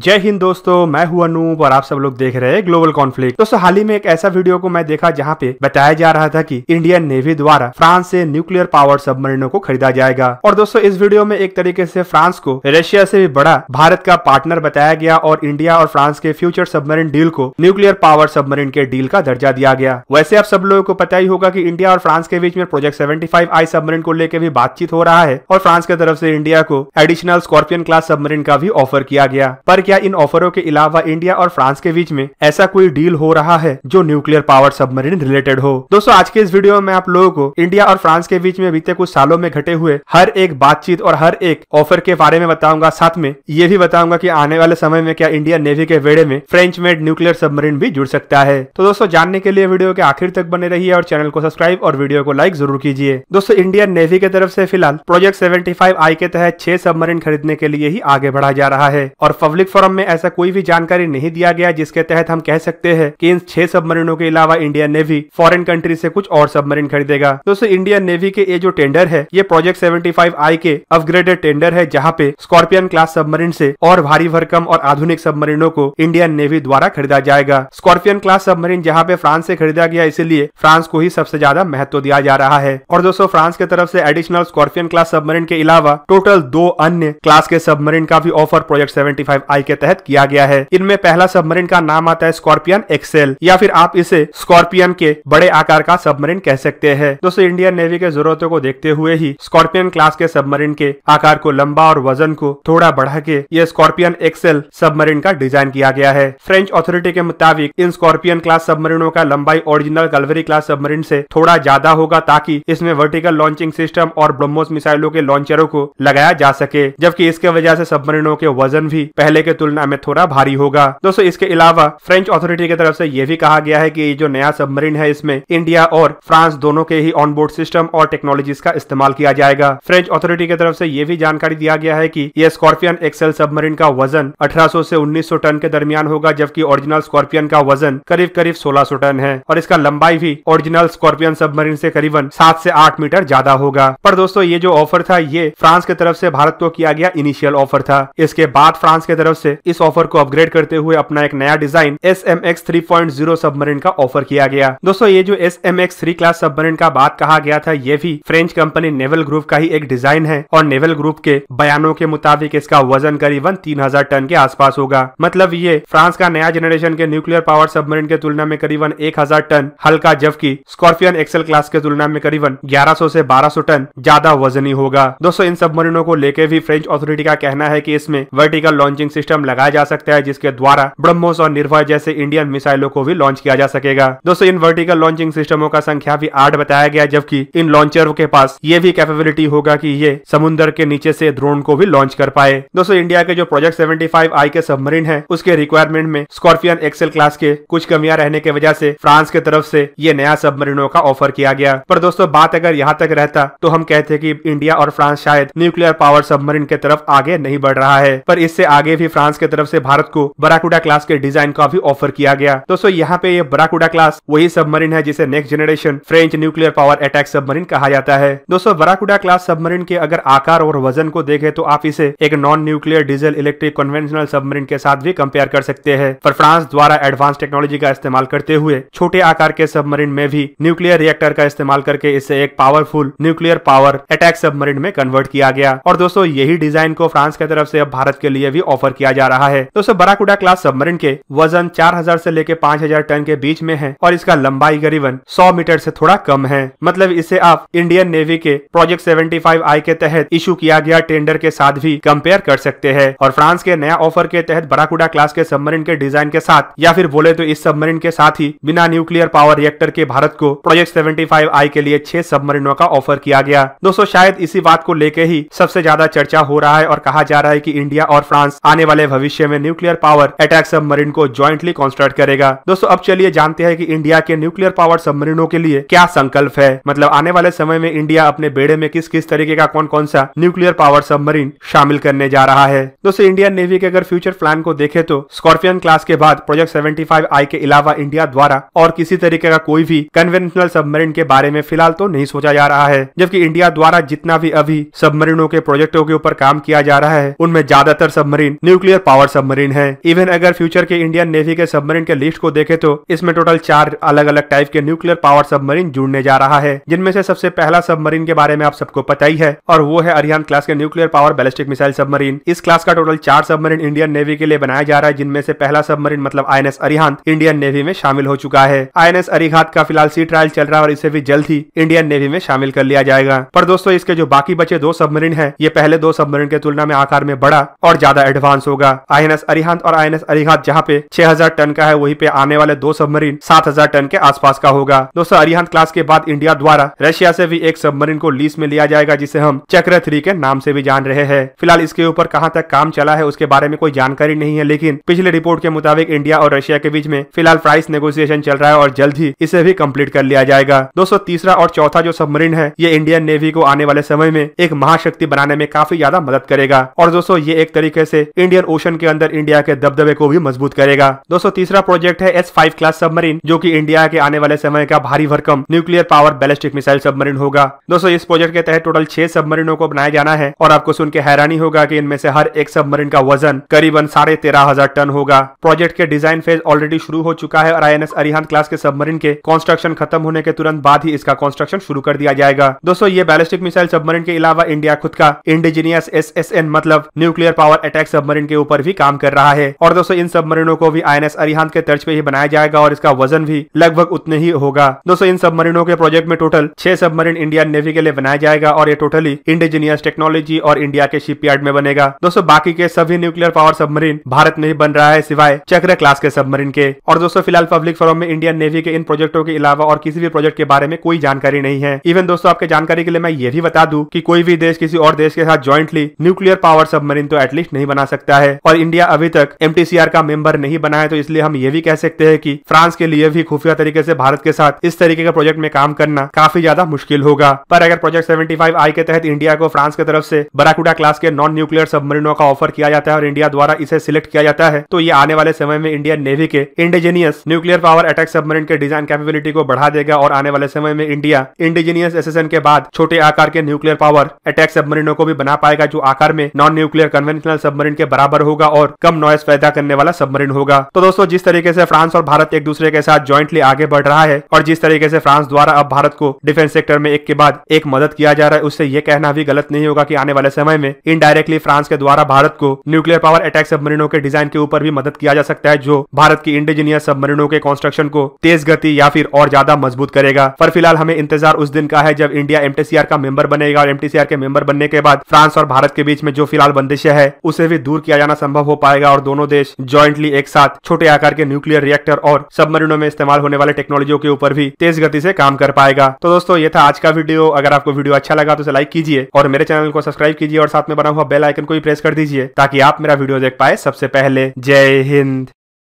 जय हिंद दोस्तों मैं हूं अनूप और आप सब लोग देख रहे हैं ग्लोबल कॉन्फ्लिक्ट दोस्तों हाल ही में एक ऐसा वीडियो को मैं देखा जहां पे बताया जा रहा था कि इंडियन नेवी द्वारा फ्रांस से न्यूक्लियर पावर सबमरीनों को खरीदा जाएगा और दोस्तों इस वीडियो में एक तरीके से फ्रांस को रशिया से भी बड़ा भारत का पार्टनर बताया गया और इंडिया और फ्रांस के फ्यूचर सबमरीन डील को न्यूक्लियर पावर सबमरीन के डील का दर्जा दिया गया वैसे आप सब लोगों को पता ही होगा की इंडिया और फ्रांस के बीच में प्रोजेक्ट सेवेंटी आई सबमरीन को लेकर भी बातचीत हो रहा है और फ्रांस की तरफ से इंडिया को एडिशनल स्कॉर्पियन क्लास सबमरीन का भी ऑफर किया गया पर क्या इन ऑफरों के अलावा इंडिया और फ्रांस के बीच में ऐसा कोई डील हो रहा है जो न्यूक्लियर पावर सबमरीन रिलेटेड हो दोस्तों आज के इस वीडियो में आप लोगों को इंडिया और फ्रांस के बीच में बीते कुछ सालों में घटे हुए हर एक बातचीत और हर एक ऑफर के बारे में बताऊंगा साथ में ये भी बताऊंगा की आने वाले समय में क्या इंडियन नेवी के वेड़े में फ्रेंच मेड न्यूक्लियर सबमरीन भी जुड़ सकता है तो दोस्तों जानने के लिए वीडियो के आखिर तक बने रही और चैनल को सब्सक्राइब और वीडियो को लाइक जरूर कीजिए दोस्तों इंडियन नेवी की तरफ से फिलहाल प्रोजेक्ट 75 आई के तहत छह सबमरीन खरीदने के लिए ही आगे बढ़ा जा रहा है और पब्लिक फोरम में ऐसा कोई भी जानकारी नहीं दिया गया जिसके तहत हम कह सकते हैं कि इन छह सबमरीनों के अलावा इंडियन नेवी फॉरेन कंट्री से कुछ और सबमरीन खरीदेगा दोस्तों इंडियन नेवी के ये जो टेंडर है ये प्रोजेक्ट सेवेंटी फाइव आई के अपग्रेडेड टेंडर है जहाँ पे स्कॉर्पियन क्लास सबमरीन से और भारी भरकम और आधुनिक सबमरीनों को इंडियन नेवी द्वारा खरीदा जाएगा स्कॉर्पियन क्लास सबमरीन जहाँ पे फ्रांस से खरीदा गया इसीलिए फ्रांस को ही सबसे ज्यादा महत्व दिया जा रहा है और दोस्तों फ्रांस की तरफ से एडिशनल स्कॉर्पियन क्लास सबमरीन के अलावा टोटल दो अन्य क्लास के सबमरीन का भी ऑफर प्रोजेक्ट सेवेंटी आई कार्रवाई के तहत किया गया है इनमें पहला सबमरीन का नाम आता है स्कॉर्पियन एक्सेल या फिर आप इसे स्कॉर्पियन के बड़े आकार का सबमरीन कह सकते हैं दोस्तों इंडियन नेवी के जरूरतों को देखते हुए ही स्कॉर्पियन क्लास के सबमरीन के आकार को लंबा और वजन को थोड़ा बढ़ा के ये स्कॉर्पियन एक्सेल सबमरीन का डिजाइन किया गया है फ्रेंच अथॉरिटी के मुताबिक इन स्कॉर्पियन क्लास सबमरीनों का लंबाई ओरिजिनल कलवरी क्लास सबमरीन से थोड़ा ज्यादा होगा ताकि इसमें वर्टिकल लॉन्चिंग सिस्टम और ब्रह्मोस मिसाइलों के लॉन्चरों को लगाया जा सके जबकि इसके वजह से सबमरीनों के वजन भी पहले के के तुलना में थोड़ा भारी होगा दोस्तों इसके अलावा फ्रेंच अथॉरिटी की तरफ से यह भी कहा गया है कि जो नया सबमरीन है इसमें इंडिया और फ्रांस दोनों के ही ऑनबोर्ड सिस्टम और टेक्नोलॉजीज का इस्तेमाल किया जाएगा फ्रेंच अथॉरिटी की तरफ से यह भी जानकारी दिया गया है की यह स्कॉर्पियन एक्सेल सबमरीन का वजन अठारह से उन्नीस टन के दरमियान होगा जबकि ओरिजिनल स्कॉर्पियन का वजन करीब करीब सोलह टन है और इसका लंबाई भी ओरिजिनल स्कॉर्पियन सबमरीन से करीबन सात से आठ मीटर ज्यादा होगा पर दोस्तों ये जो ऑफर था ये फ्रांस की तरफ से भारत को किया गया इनिशियल ऑफर था इसके बाद फ्रांस की तरफ तरफ से इस ऑफर को अपग्रेड करते हुए अपना एक नया design S M X three point zero submarine का ऑफर किया गया दोस्तों ये जो S M X three class submarine का बात कहा गया था ये भी फ्रेंच कंपनी नेवल ग्रुप का ही एक डिजाइन है और नेवल ग्रुप के बयानों के मुताबिक इसका वजन करीबन तीन हजार टन के पास होगा मतलब ये फ्रांस का नया जनरेशन के न्यूक्लियर पावर सबमरीन के तुलना में करीबन एक हजार टन हल्का जबकि स्कॉर्पियन एक्सेल क्लास के तुलना में करीबन 1100 से 1200 टन ज्यादा वजनी होगा दोस्तों इन सबमरीनों को लेके भी फ्रेंच अथॉरिटी का कहना है कि इसमें वर्टिकल लॉन्चिंग सिस्टम लगाया जा सकता है जिसके द्वारा ब्रह्मोस और निर्भय जैसे इंडियन मिसाइलों को भी लॉन्च किया जा सकेगा दोस्तों इन वर्टिकल लॉन्चिंग सिस्टमों का संख्या भी आठ बताया गया जबकि इन लॉन्चर के पास ये भी कैपेबिलिटी होगा की ये समुन्द्र के नीचे से ड्रोन को भी लॉन्च कर पाए दोस्तों इंडिया के जो प्रोजेक्ट सेवेंटी आई के सबमरीन है उसके रिक्वायरमेंट में स्कॉर्पियन एक्सेल क्लास के कुछ कमियां रहने की वजह से फ्रांस के तरफ से ये नया सबमरीनों का ऑफर किया गया पर दोस्तों बात अगर यहाँ तक रहता तो हम कहते कि इंडिया और फ्रांस शायद न्यूक्लियर पावर सबमरीन के तरफ आगे नहीं बढ़ रहा है पर इससे आगे भी फ्रांस के तरफ से भारत को बराकुडा क्लास के डिजाइन का भी ऑफर किया गया दोस्तों यहाँ पे ये बराकुडा क्लास वही सबमरीन है जिसे next generation French nuclear power attack submarine कहा जाता है दोस्तों बराकुडा क्लास सबमरीन के अगर आकार और वजन को देखे तो आप इसे एक non nuclear diesel electric conventional submarine के साथ भी कंपेयर कर सकते हैं पर फ्रांस द्वारा एडवांस टेक्नोलॉजी का इस्तेमाल करते हुए छोटे आकार के सबमरीन में भी न्यूक्लियर रिएक्टर का इस्तेमाल करके इसे एक powerful nuclear power attack submarine में कन्वर्ट किया गया और दोस्तों यही डिजाइन को फ्रांस की तरफ से अब भारत के लिए भी ऑफर किया किया जा रहा है दोस्तों बराकुडा क्लास सबमरीन के वजन 4000 से लेकर 5000 टन के बीच में है और इसका लंबाई करीबन 100 मीटर से थोड़ा कम है मतलब इसे आप इंडियन नेवी के प्रोजेक्ट 75 आई के तहत इशू किया गया टेंडर के साथ भी कंपेयर कर सकते हैं और फ्रांस के नया ऑफर के तहत बराकुडा क्लास के सबमरीन के डिजाइन के साथ या फिर बोले तो इस सबमरीन के साथ ही बिना न्यूक्लियर पावर रिएक्टर के भारत को प्रोजेक्ट 75 आई के लिए छह सबमरीनों का ऑफर किया गया दोस्तों शायद इसी बात को लेके ही सबसे ज्यादा चर्चा हो रहा है और कहा जा रहा है की इंडिया और फ्रांस आने वाले भविष्य में न्यूक्लियर पावर अटैक सबमरीन को ज्वाइंटली कॉन्स्ट्रक्ट करेगा दोस्तों अब चलिए जानते हैं कि इंडिया के न्यूक्लियर पावर सबमरीनों के लिए क्या संकल्प है मतलब आने वाले समय में इंडिया अपने बेड़े में किस किस तरीके का कौन कौन सा न्यूक्लियर पावर सबमरीन शामिल करने जा रहा है दोस्तों इंडियन नेवी के अगर फ्यूचर प्लान को देखे तो स्कॉर्पियन क्लास के बाद प्रोजेक्ट सेवेंटी आई के अलावा इंडिया द्वारा और किसी तरीके का कोई भी कन्वेंशनल सबमरीन के बारे में फिलहाल तो नहीं सोचा जा रहा है जबकि इंडिया द्वारा जितना भी अभी सबमरीनों के प्रोजेक्टों के ऊपर काम किया जा रहा है उनमें ज्यादातर submarine nuclear nuclear power submarine है इवन अगर फ्यूचर के इंडियन नेवी के सबमरीन के लिस्ट को देखे तो इसमें टोटल चार अलग अलग टाइप के न्यूक्लियर पावर सबमरीन जुड़ने जा रहा है जिनमें से सबसे पहला सबमरीन के बारे में आप सबको पता ही है और वो है अरियान क्लास के nuclear power ballistic missile submarine इस क्लास का टोटल चार सबमरीन इंडियन नेवी के लिए बनाया जा रहा है जिनमें से पहला सबमरीन मतलब आई अरिहांत इंडियन नेवी में शामिल हो चुका है आई अरिहांत का फिलहाल सी ट्रायल चल रहा है और इसे भी जल्द ही इंडियन नेवी में शामिल कर लिया जाएगा पर दोस्तों इसके जो बाकी बचे दो सबमरीन है ये पहले दो सबमरीन के तुलना में आकार में बड़ा और ज्यादा एडवांस हो होगा आई एन एस अरिहंत और आई एन अरिहंत जहाँ पे 6000 टन का है वहीं पे आने वाले दो सबमरीन 7000 टन के आसपास का होगा दोस्तों अरिहंत क्लास के बाद इंडिया द्वारा रशिया से भी एक सबमरीन को लीज में लिया जाएगा जिसे हम चक्र थ्री के नाम से भी जान रहे हैं फिलहाल इसके ऊपर कहाँ तक काम चला है उसके बारे में कोई जानकारी नहीं है लेकिन पिछले रिपोर्ट के मुताबिक इंडिया और रशिया के बीच में फिलहाल प्राइस नेगोशिएशन चल रहा है और जल्द ही इसे भी कम्प्लीट कर लिया जाएगा दोस्तों तीसरा और चौथा जो सबमरीन है ये इंडियन नेवी को आने वाले समय में एक महाशक्ति बनाने में काफी ज्यादा मदद करेगा और दोस्तों ये एक तरीके से इंडियन इंडियन ओशन के अंदर इंडिया के दबदबे को भी मजबूत करेगा दोस्तों तीसरा प्रोजेक्ट है एस फाइव क्लास सबमरीन जो की इंडिया के आने वाले समय का भारी भरकम nuclear power ballistic missile submarine होगा दोस्तों इस प्रोजेक्ट के तहत टोटल छह सबमरीनों को बनाया जाना है और आपको सुन के हैरानी होगा की इनमें से हर एक सबमरीन का वजन करीबन साढ़े तेरह हजार टन होगा प्रोजेक्ट के डिजाइन फेज ऑलरेडी शुरू हो चुका है और आई अरिहान क्लास के सबमरीन के कंस्ट्रक्शन खत्म होने के तुरंत बाद ही इसका कंस्ट्रक्शन शुरू कर दिया जाएगा दोस्तों ये बैलिस्टिक मिसाइल सबमरीन के अलावा इंडिया खुद का इंडिजीनियस एस मतलब न्यूक्लियर पावर अटैक सबमरीन के ऊपर भी काम कर रहा है और दोस्तों इन सबमरीनों को भी आई एन के तर्ज पे ही बनाया जाएगा और इसका वजन भी लगभग उतने ही होगा दोस्तों इन सबमरीनों के प्रोजेक्ट में टोटल छह सबमरीन इंडियन नेवी के लिए बनाया जाएगा और ये टोटली इंडिजीनियस टेक्नोलॉजी और इंडिया के शिपयार्ड में बनेगा दोस्तों बाकी के सभी न्यूक्लियर पावर सबमरीन भारत में ही बन रहा है सिवाय चक्र क्लास के सबमरीन के और दोस्तों फिलहाल पब्लिक फोरम में इंडियन नेवी के इन प्रोजेक्टों के अलावा और किसी भी प्रोजेक्ट के बारे में कोई जानकारी नहीं है इवन दोस्तों आपके जानकारी के लिए मैं ये भी बता दूं कि कोई भी देश किसी और देश के साथ ज्वाइंटली न्यूक्लियर पावर सबमरीन तो एटलीस्ट नहीं बना सकता सकता है और इंडिया अभी तक एम का मेंबर नहीं बना है तो इसलिए हम ये भी कह सकते हैं कि फ्रांस के लिए भी खुफिया तरीके से भारत के साथ इस तरीके के प्रोजेक्ट में काम करना काफी ज्यादा मुश्किल होगा पर अगर प्रोजेक्ट सेवेंटी आई के तहत इंडिया को फ्रांस की तरफ से बराकुडा क्लास के नॉन न्यूक्लियर सबमरीनों का ऑफर किया जाता है और इंडिया द्वारा इसे सिलेक्ट किया जाता है तो ये आने वाले समय में इंडियन नेवी के indigenous nuclear power attack submarine के डिजाइन कैपेबिलिटी को बढ़ा देगा और आने वाले समय में इंडिया इंडिजीनियस एसेसन के बाद छोटे आकार के न्यूक्लियर पावर अटैक सबमरीनों को भी बना पाएगा जो आकार में नॉन न्यूक्लियर कन्वेंशनल सबमरीन के बराबर बराबर होगा और कम नॉइस पैदा करने वाला सबमरीन होगा तो दोस्तों जिस तरीके से फ्रांस और भारत एक दूसरे के साथ ज्वाइंटली आगे बढ़ रहा है और जिस तरीके से फ्रांस द्वारा अब भारत को डिफेंस सेक्टर में एक के बाद एक मदद किया जा रहा है उससे ये कहना भी गलत नहीं होगा की आने वाले समय में इनडायरेक्टली फ्रांस के द्वारा भारत को न्यूक्लियर पावर अटैक सबमरीनों के डिजाइन के ऊपर भी मदद किया जा सकता है जो भारत की इंडिजीनियस सबमरीनों के कंस्ट्रक्शन को तेज गति या फिर और ज्यादा मजबूत करेगा पर फिलहाल हमें इंतजार उस दिन का है जब इंडिया एमटीसीआर का मेंबर बनेगा और एमटीसीआर के मेंबर बनने के बाद फ्रांस और भारत के बीच में जो फिलहाल बंदिश है उसे भी दूर किया किया जाना संभव हो पाएगा और दोनों देश ज्वाइंटली एक साथ छोटे आकार के न्यूक्लियर रिएक्टर और सबमरीनों में इस्तेमाल होने वाले टेक्नोलॉजियों के ऊपर भी तेज गति से काम कर पाएगा तो दोस्तों ये था आज का वीडियो अगर आपको वीडियो अच्छा लगा तो इसे लाइक कीजिए और मेरे चैनल को सब्सक्राइब कीजिए और साथ में बना हुआ बेल आइकन को भी प्रेस कर दीजिए ताकि आप मेरा वीडियो देख पाए सबसे पहले जय हिंद